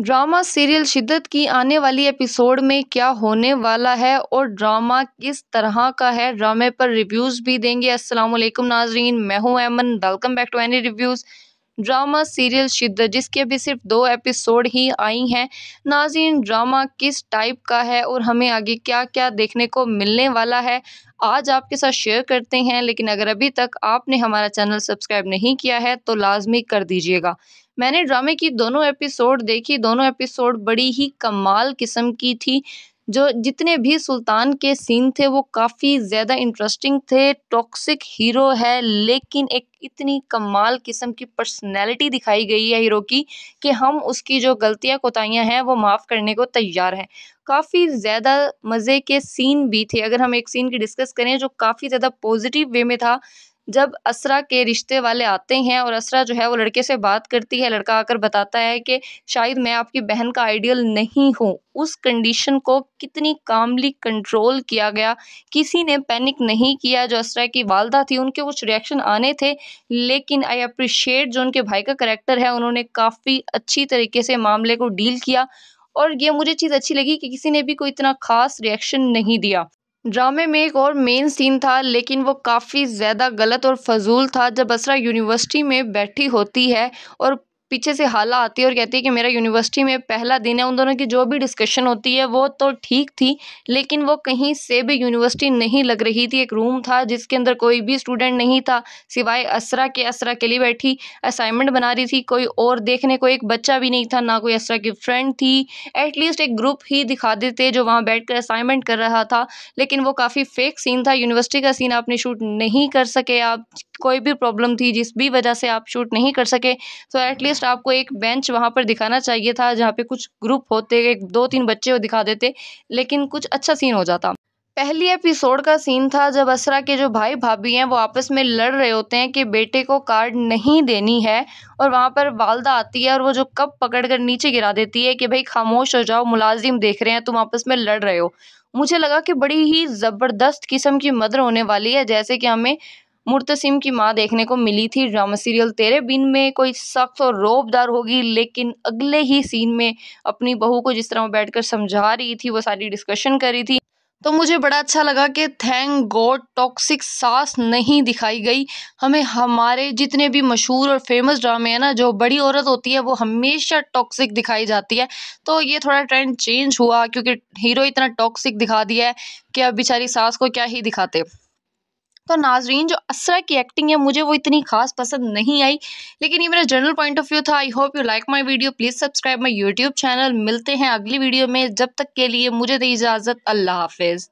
drama serial शिद्दत की आने वाली एपिसोड में क्या होने वाला है और ड्रामा किस तरह का है ड्रामे पर रिव्यूज़ भी देंगे अस्सलाम वालेकुम नाजरीन मैं हूं Aman welcome back to any reviews drama serial Shiddat जिसके अभी सिर्फ दो एपिसोड ही आई हैं नाजीन ड्रामा किस टाइप का है और हमें आगे क्या क्या देखने को मिलने वाला है आज आपके साथ शेयर करते हैं लेकिन अगर अभी तक आपने हमारा चैनल सब्सक्राइब नहीं किया है तो लाजमी कर दीजिएगा मैंने ड्रामे की दोनों एपिसोड देखी दोनों एपिसोड बड़ी ही कमाल किस्म की थी जो जितने भी सुल्तान के सीन थे वो काफ़ी ज़्यादा इंटरेस्टिंग थे टॉक्सिक हीरो है लेकिन एक इतनी कमाल किस्म की पर्सनैलिटी दिखाई गई है हीरो की कि हम उसकी जो गलतियाँ कोताहियाँ हैं वो माफ़ करने को तैयार हैं काफ़ी ज़्यादा मज़े के सीन भी थे अगर हम एक सीन की डिस्कस करें जो काफ़ी ज़्यादा पॉजिटिव वे में था जब असरा के रिश्ते वाले आते हैं और असरा जो है वो लड़के से बात करती है लड़का आकर बताता है कि शायद मैं आपकी बहन का आइडियल नहीं हूँ उस कंडीशन को कितनी कामली कंट्रोल किया गया किसी ने पैनिक नहीं किया जो असरा की वालदा थी उनके कुछ रिएक्शन आने थे लेकिन आई अप्रिशिएट जो उनके भाई का करेक्टर है उन्होंने काफ़ी अच्छी तरीके से मामले को डील किया और ये मुझे चीज़ अच्छी लगी कि किसी ने भी कोई इतना खास रिएक्शन नहीं दिया ड्रामे में एक और मेन सीन था लेकिन वो काफ़ी ज़्यादा गलत और फजूल था जब असरा यूनिवर्सिटी में बैठी होती है और पीछे से हाला आती है और कहती है कि मेरा यूनिवर्सिटी में पहला दिन है उन दोनों की जो भी डिस्कशन होती है वो तो ठीक थी लेकिन वो कहीं से भी यूनिवर्सिटी नहीं लग रही थी एक रूम था जिसके अंदर कोई भी स्टूडेंट नहीं था सिवाय असरा के असरा के लिए बैठी असाइनमेंट बना रही थी कोई और देखने को एक बच्चा भी नहीं था ना कोई असरा की फ्रेंड थी एटलीस्ट एक ग्रुप ही दिखा देते जो वहाँ बैठ कर असाइनमेंट कर रहा था लेकिन वो काफ़ी फेक सीन था यूनिवर्सिटी का सीन आपने शूट नहीं कर सके आप कोई भी प्रॉब्लम थी जिस भी वजह से आप शूट नहीं कर सके तो एटलीस्ट जस्ट आपको एक बेंच वहाँ पर दिखाना चाहिए था जहाँ पे कुछ ग्रुप होते एक दो तीन बच्चे वो दिखा देते लेकिन कुछ अच्छा सीन हो जाता पहली एपिसोड का सीन था जब असरा के जो भाई भाभी हैं वो आपस में लड़ रहे होते हैं कि बेटे को कार्ड नहीं देनी है और वहाँ पर वालदा आती है और वो जो कप पकड़ कर नीचे गिरा देती है कि भाई खामोश हो जाओ मुलाजिम देख रहे हैं तुम आपस में लड़ रहे हो मुझे लगा कि बड़ी ही ज़बरदस्त किस्म की मदर होने वाली है जैसे कि हमें मुर्तसिम की मां देखने को मिली थी ड्रामा सीरियल तेरे बिन में कोई सख्त और रोबदार होगी लेकिन अगले ही सीन में अपनी बहू को जिस तरह वो बैठकर समझा रही थी वो सारी डिस्कशन करी थी तो मुझे बड़ा अच्छा लगा कि थैंक गॉड टॉक्सिक सास नहीं दिखाई गई हमें हमारे जितने भी मशहूर और फेमस ड्रामे हैं ना जो बड़ी औरत होती है वो हमेशा टॉक्सिक दिखाई जाती है तो ये थोड़ा ट्रेंड चेंज हुआ क्योंकि हीरो इतना टॉक्सिक दिखा दिया है कि अब बेचारी सास को क्या ही दिखाते तो नाजरीन जो असरा की एक्टिंग है मुझे वो इतनी खास पसंद नहीं आई लेकिन ये मेरा जनरल पॉइंट ऑफ व्यू था I hope you like my video please subscribe my YouTube channel मिलते हैं अगली वीडियो में जब तक के लिए मुझे दी इजाज़त अल्लाह हाफिज़